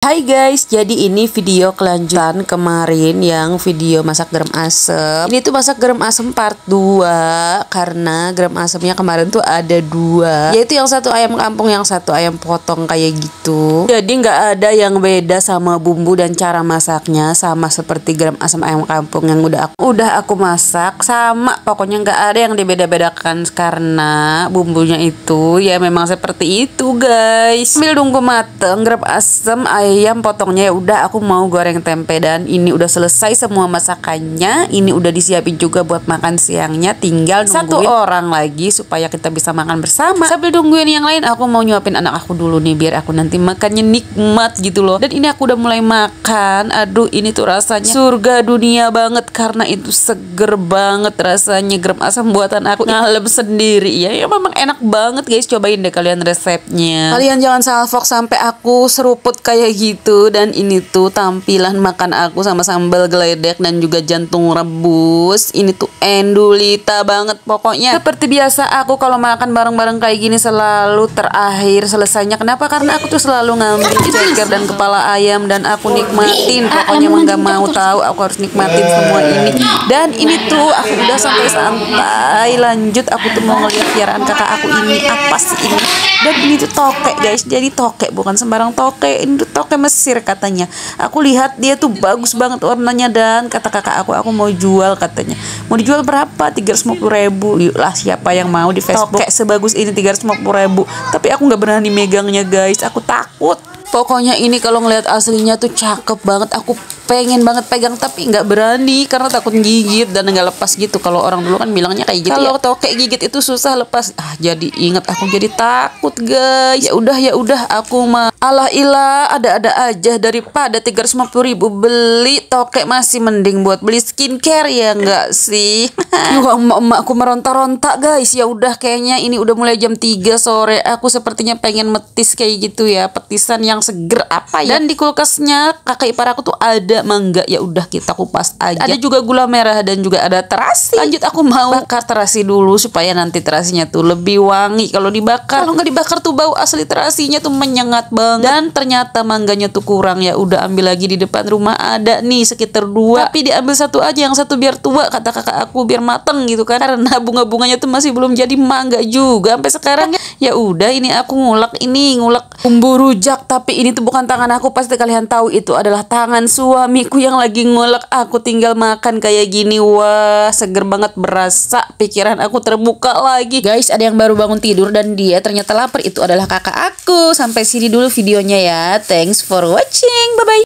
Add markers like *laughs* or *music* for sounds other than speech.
Hai guys, jadi ini video kelanjutan kemarin yang video masak garam asem Ini tuh masak garam asem part 2 Karena garam asemnya kemarin tuh ada dua Yaitu yang satu ayam kampung, yang satu ayam potong kayak gitu Jadi nggak ada yang beda sama bumbu dan cara masaknya Sama seperti garam asem ayam kampung yang udah aku, udah aku masak Sama, pokoknya nggak ada yang dibeda-bedakan Karena bumbunya itu ya memang seperti itu guys Sambil nunggu mateng, garam asem ayam ayam potongnya ya udah aku mau goreng tempe dan ini udah selesai semua masakannya ini udah disiapin juga buat makan siangnya tinggal nungguin satu orang lagi supaya kita bisa makan bersama sambil tungguin yang lain aku mau nyuapin anak aku dulu nih biar aku nanti makannya nikmat gitu loh dan ini aku udah mulai makan aduh ini tuh rasanya surga dunia banget karena itu seger banget rasanya garam asam buatan aku ngalem sendiri ya ya memang enak banget guys cobain deh kalian resepnya kalian jangan salfok sampai aku seruput kayak gitu dan ini tuh tampilan makan aku sama sambal geledek dan juga jantung rebus ini tuh endulita banget pokoknya seperti biasa aku kalau makan bareng-bareng kayak gini selalu terakhir selesainya kenapa karena aku tuh selalu ngambil ceker dan kepala ayam dan aku nikmatin eh, pokoknya emang gak mau tahu aku harus nikmatin semua ini dan ini tuh aku udah sampai santai lanjut aku tuh mau ngeliat piaraan kakak aku ini apa sih ini dan ini tuh tokek guys jadi tokek bukan sembarang tokek ini tuh tokek ke Mesir katanya aku lihat dia tuh bagus banget warnanya dan kata kakak aku aku mau jual katanya mau dijual berapa 350 ribu yuk lah siapa yang mau di Facebook kayak sebagus ini 350 ribu tapi aku nggak berani megangnya guys aku takut pokoknya ini kalau ngelihat aslinya tuh cakep banget aku pengen banget pegang tapi nggak berani karena takut gigit dan nggak lepas gitu kalau orang dulu kan bilangnya kayak gitu kalau ya. tau kayak gigit itu susah lepas ah jadi inget aku jadi takut guys ya udah ya udah aku mah Allah ilah ada-ada aja daripada 350 ribu beli tokek masih mending buat beli skincare ya nggak sih *laughs* Wah emak aku meronta-ronta guys ya udah kayaknya ini udah mulai jam 3 sore aku sepertinya pengen metis kayak gitu ya petisan yang seger apa ya dan di kulkasnya kakak ipar aku tuh ada mangga ya udah kita kupas aja ada juga gula merah dan juga ada terasi lanjut aku mau bakar terasi dulu supaya nanti terasinya tuh lebih wangi kalau dibakar kalau nggak dibakar tuh bau asli terasinya tuh menyengat banget dan ternyata mangganya tuh kurang ya udah ambil lagi di depan rumah ada nih sekitar dua tapi diambil satu aja yang satu biar tua kata kakak aku biar mateng gitu kan karena bunga-bunganya tuh masih belum jadi mangga juga sampai sekarang kan? ya udah ini aku ngulek ini ngulek Bumbu rujak, tapi ini tuh bukan tangan aku. Pasti kalian tahu itu adalah tangan suamiku yang lagi ngulek. Aku tinggal makan kayak gini. Wah, seger banget berasa. Pikiran aku terbuka lagi. Guys, ada yang baru bangun tidur dan dia ternyata lapar. Itu adalah kakak aku. Sampai sini dulu videonya ya. Thanks for watching. Bye-bye.